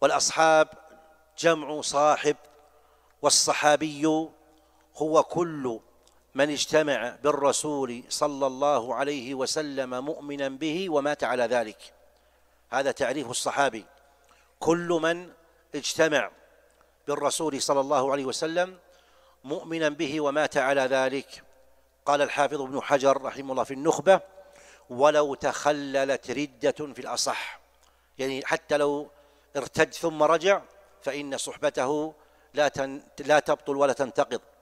والأصحاب جمع صاحب والصحابي هو كل من اجتمع بالرسول صلى الله عليه وسلم مؤمنا به ومات على ذلك هذا تعريف الصحابي كل من اجتمع بالرسول صلى الله عليه وسلم مؤمنا به ومات على ذلك قال الحافظ ابن حجر رحمه الله في النخبة ولو تخللت ردة في الأصح يعني حتى لو ارتد ثم رجع فإن صحبته لا تبطل ولا تنتقض